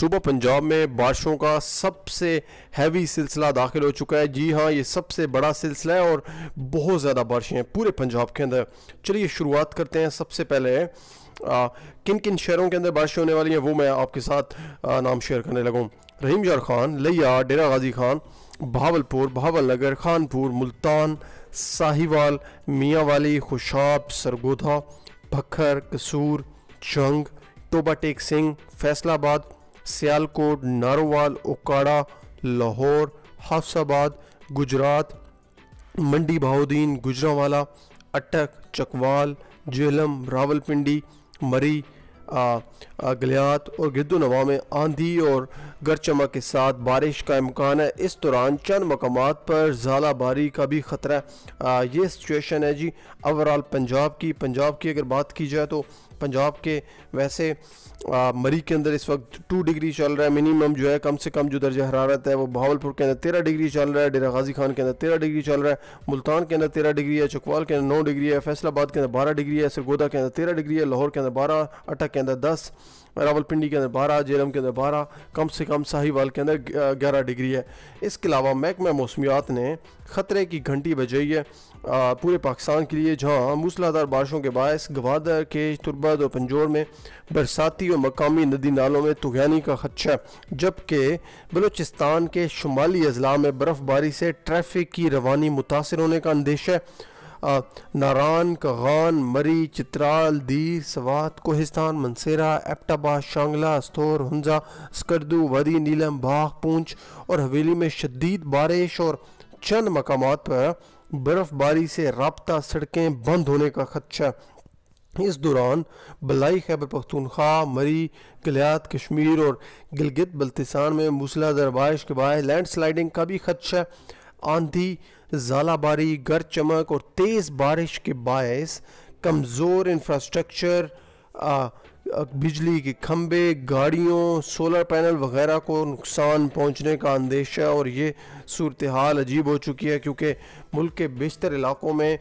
सुबह पंजाब में बारिशों का सबसे हैवी सिलसिला दाखिल हो चुका है जी हाँ ये सबसे बड़ा सिलसिला है और बहुत ज़्यादा बारिशें हैं पूरे पंजाब के अंदर चलिए शुरुआत करते हैं सबसे पहले आ, किन किन शहरों के अंदर बारिश होने वाली हैं वो मैं आपके साथ आ, नाम शेयर करने लगूँ रहीम जार खान लिया डेरा गाजी खान भावलपुर भावल नगर खानपुर मुल्तान साहिवाल मियाँ वाली खुशाब सरगोधा भखर कसूर जंग टोबा टेक सिंह फैसलाबाद सियालकोट नारोवाल ओकाड़ा लाहौर हाफसाबाद गुजरात मंडी बहाउद्दीन गुजरावाला अटक चकवाल जेहलम रावलपिंडी मरी गलियात और गिरदो नवा में आंधी और गरचमक के साथ बारिश का इम्कान है इस दौरान चंद मकाम पर झाला बारी का भी ख़तरा है ये सिचुएशन है जी ओवरऑल पंजाब की पंजाब की अगर बात की जाए तो पंजाब के वैसे आ, मरी के अंदर इस वक्त टू डिग्री चल रहा है मिनिमम जो है कम से कम जो दर्ज हरारत है वो भावलपुर के अंदर तेरह डिग्री चल रहा है डेरा गाजी खान के अंदर तेरह डिग्री चल रहा है मुल्तान के अंदर तेरह डिग्री है चकवाल के अंदर नौ डिग्री है फैसलाबाद के अंदर बारह डिग्री है सरगोदा के अंदर तेरह डिग्री है लाहौर के अंदर बारह अटक के अंदर दस रावलपिंडी के अंदर बारह जेलम के अंदर बारह कम से कम साहिवाल के अंदर ग्यारह डिग्री है इसके अलावा महकमा मौसमियात ने ख़तरे की घंटी बजाई है पूरे पाकिस्तान के लिए जहाँ मूसलाधार बारिशों के बायस गवादर के तुरबा इस्लामाबाद और पंजोर में बरसाती और मकामी नदी नालों में तुगैनी का खदशा जबकि बलोचिस्तान के शुमाली अजला में बर्फ़बारी से ट्रैफिक की रवानी मुतासर होने का अंदेशा है नारान कगान मरी चित्राल दीर सवात कोहिस्तान मनसेरा एपटाबाद शांगला अस्तोर हंजा स्कर्दू वरी नीलम बाग पूंछ और हवेली में शदीद बारिश और चंद मकाम पर बर्फ़बारी से रबता सड़कें बंद होने का खदशा इस दौरान बलाई खैबर पख्तूनख्वा मरी गलियात कश्मीर और गिलगित बल्तिसान में मूसलाधार बारिश के बाद लैंड स्लाइडिंग का भी खदशा आंधी जालाबारी गर चमक और तेज़ बारिश के बायस कमज़ोर इंफ्रास्ट्रक्चर बिजली के खम्भे गाड़ियों सोलर पैनल वगैरह को नुकसान पहुंचने का अंदेशा और ये सूरत हाल अजीब हो चुकी है क्योंकि मुल्क के बेशतर इलाकों में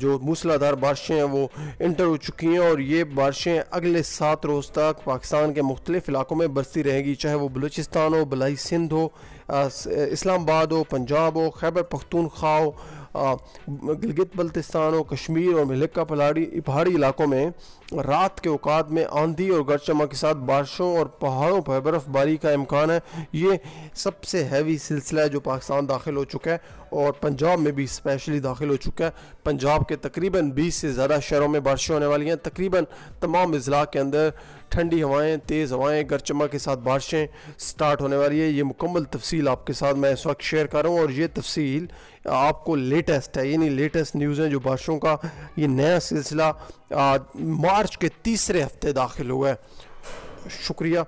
जो मूसलाधार बारिशें हैं वो इंटर हो चुकी हैं और ये बारिशें अगले सात रोज़ तक पाकिस्तान के मुख्तलिफ़ इलाकों में बरसती रहेंगी चाहे वो बलूचिस्तान हो बलाई सिंध हो इस्लामाबाद हो पंजाब हो खैबर पख्तूनख्वा हो गिलगित बल्तिस्तान हो कश्मीर और मिलिका पहाड़ी पहाड़ी इलाकों में रात के अवकात में आंधी और गर्ज चमक के साथ बारिशों और पहाड़ों पर बर्फ़बारी का इम्कान है ये सबसे हैवी सिलसिला है जो पाकिस्तान दाखिल हो चुका है और पंजाब में भी स्पेशली दाखिल हो चुका है पंजाब के तकरीबन 20 से ज़्यादा शहरों में बारिशें होने वाली हैं तकरीबन तमाम अजला के अंदर ठंडी हवाएं तेज़ हवाएं चमक के साथ बारिशें स्टार्ट होने वाली है ये मुकम्मल तफसील आपके साथ मैं इस वक्त शेयर कर रहा हूँ और ये तफसील आपको लेटेस्ट है यानी लेटेस्ट न्यूज़ है जो बारिशों का ये नया सिलसिला मार्च के तीसरे हफ्ते दाखिल हुआ है शुक्रिया